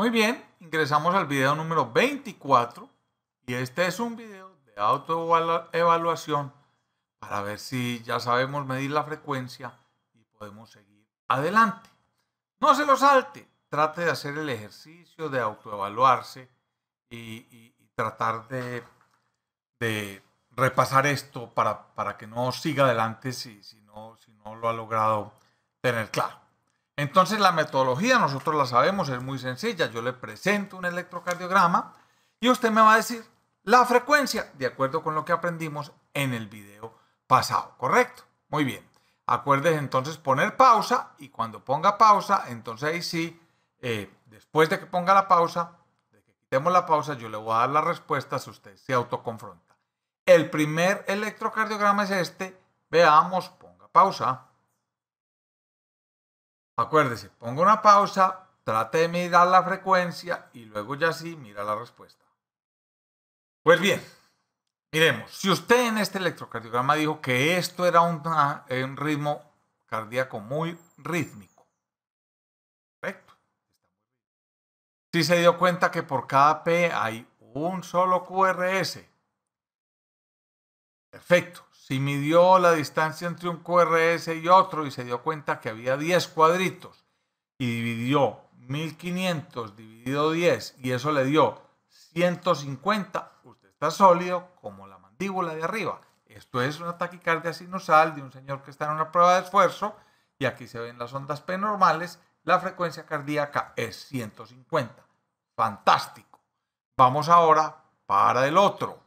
Muy bien, ingresamos al video número 24 y este es un video de autoevaluación para ver si ya sabemos medir la frecuencia y podemos seguir adelante. No se lo salte, trate de hacer el ejercicio de autoevaluarse y, tratar de, repasar esto para, que no siga adelante si, no, si no lo ha logrado tener claro. Entonces la metodología nosotros la sabemos, es muy sencilla. Yo le presento un electrocardiograma y usted me va a decir la frecuencia de acuerdo con lo que aprendimos en el video pasado, ¿correcto? Muy bien. Acuérdese entonces poner pausa y cuando ponga pausa, entonces ahí sí, eh, después de que ponga la pausa, de que quitemos la pausa, yo le voy a dar la respuesta si usted se autoconfronta. El primer electrocardiograma es este. Veamos, ponga pausa. Acuérdese, pongo una pausa, trate de mirar la frecuencia y luego ya sí mira la respuesta. Pues bien, miremos. Si usted en este electrocardiograma dijo que esto era un ah, ritmo cardíaco muy rítmico, Perfecto. Si se dio cuenta que por cada P hay un solo QRS, perfecto. Si midió la distancia entre un QRS y otro y se dio cuenta que había 10 cuadritos y dividió 1500 dividido 10 y eso le dio 150, usted está sólido como la mandíbula de arriba. Esto es una taquicardia sinusal de un señor que está en una prueba de esfuerzo y aquí se ven las ondas P normales, la frecuencia cardíaca es 150. Fantástico. Vamos ahora para el otro.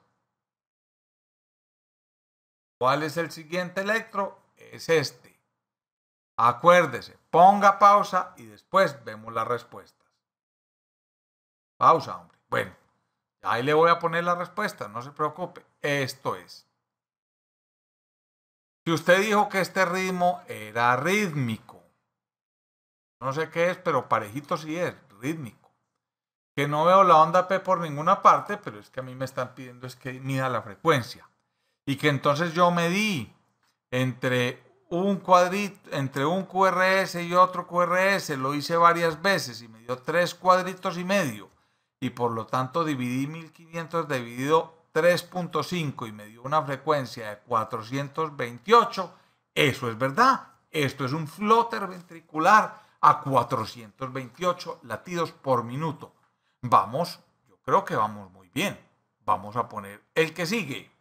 ¿Cuál es el siguiente electro? Es este. Acuérdese, ponga pausa y después vemos las respuestas. Pausa, hombre. Bueno, ahí le voy a poner la respuesta, no se preocupe. Esto es. Si usted dijo que este ritmo era rítmico, no sé qué es, pero parejito sí es, rítmico. Que no veo la onda P por ninguna parte, pero es que a mí me están pidiendo es que mida la frecuencia y que entonces yo medí entre un cuadrito, entre un QRS y otro QRS, lo hice varias veces y me dio tres cuadritos y medio. Y por lo tanto dividí 1500 dividido 3.5 y me dio una frecuencia de 428. Eso es verdad. Esto es un flotter ventricular a 428 latidos por minuto. Vamos, yo creo que vamos muy bien. Vamos a poner el que sigue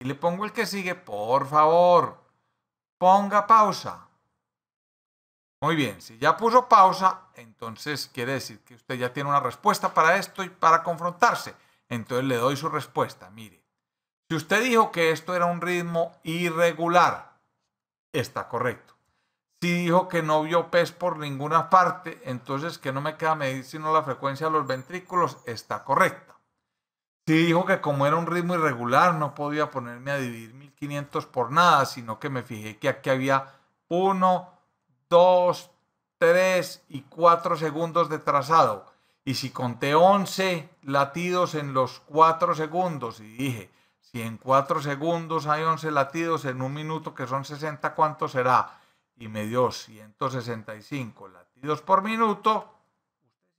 y le pongo el que sigue, por favor, ponga pausa. Muy bien, si ya puso pausa, entonces quiere decir que usted ya tiene una respuesta para esto y para confrontarse. Entonces le doy su respuesta. Mire, si usted dijo que esto era un ritmo irregular, está correcto. Si dijo que no vio pez por ninguna parte, entonces que no me queda medir sino la frecuencia de los ventrículos, está correcta. Sí, dijo que como era un ritmo irregular, no podía ponerme a dividir 1500 por nada, sino que me fijé que aquí había 1, 2, 3 y 4 segundos de trazado. Y si conté 11 latidos en los 4 segundos y dije, si en 4 segundos hay 11 latidos en un minuto que son 60, ¿cuánto será? Y me dio 165 latidos por minuto,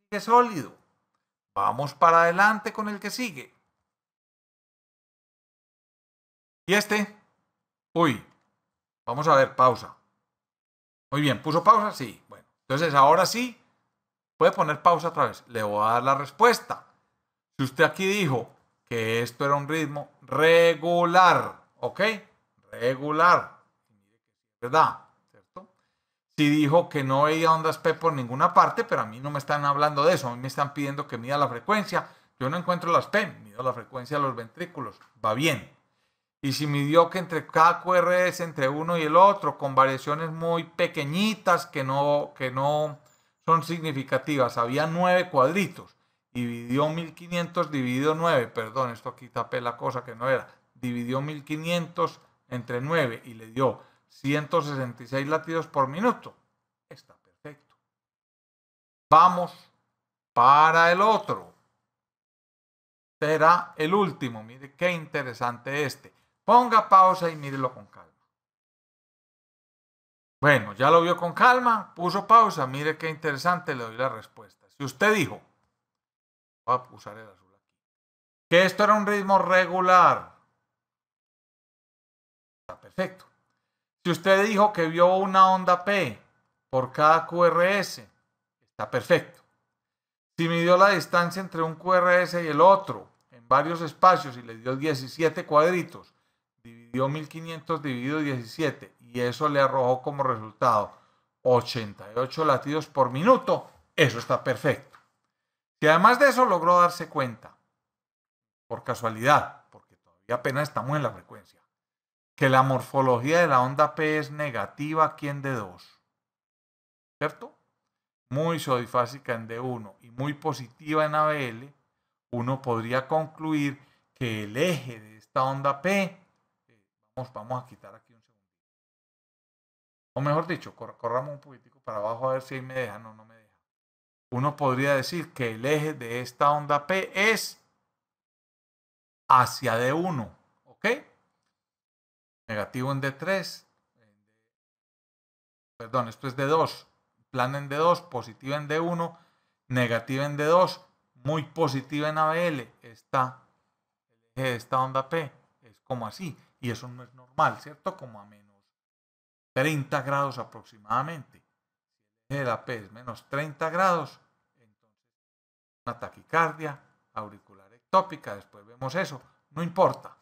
usted sigue sólido. Vamos para adelante con el que sigue. ¿Y este? Uy, vamos a ver, pausa. Muy bien, ¿puso pausa? Sí. Bueno, entonces ahora sí, puede poner pausa otra vez. Le voy a dar la respuesta. Si usted aquí dijo que esto era un ritmo regular, ¿ok? Regular. ¿Verdad? Si dijo que no veía ondas P por ninguna parte, pero a mí no me están hablando de eso, a mí me están pidiendo que mida la frecuencia. Yo no encuentro las P, mido la frecuencia de los ventrículos, va bien. Y si midió que entre cada QRS, entre uno y el otro, con variaciones muy pequeñitas que no, que no son significativas, había nueve cuadritos. y Dividió 1500, dividido 9, perdón, esto aquí tapé la cosa que no era. Dividió 1500 entre 9 y le dio 166 latidos por minuto. Está perfecto. Vamos para el otro. Será el último. Mire qué interesante este. Ponga pausa y mírelo con calma. Bueno, ya lo vio con calma, puso pausa, mire qué interesante, le doy la respuesta. Si usted dijo, voy a usar el azul aquí, que esto era un ritmo regular, está perfecto. Si usted dijo que vio una onda P por cada QRS, está perfecto. Si midió la distancia entre un QRS y el otro en varios espacios y le dio 17 cuadritos, dividió 1500 dividido 17 y eso le arrojó como resultado 88 latidos por minuto, eso está perfecto. Si además de eso logró darse cuenta, por casualidad, porque todavía apenas estamos en la frecuencia que la morfología de la onda P es negativa aquí en D2. ¿Cierto? Muy sodifásica en D1 y muy positiva en ABL, uno podría concluir que el eje de esta onda P, eh, vamos, vamos a quitar aquí un segundo, o mejor dicho, corramos un poquitico para abajo a ver si ahí me deja, o no me deja. Uno podría decir que el eje de esta onda P es hacia D1, ¿ok? negativo en D3, perdón, esto es D2, plan en D2, positivo en D1, negativa en D2, muy positiva en ABL, está el eje de esta onda P, es como así, y eso no es normal, ¿cierto? Como a menos 30 grados aproximadamente. Si el eje de la P es menos 30 grados, entonces una taquicardia auricular ectópica, después vemos eso, no importa.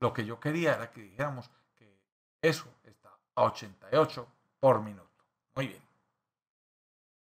Lo que yo quería era que dijéramos, eso está a 88 por minuto. Muy bien.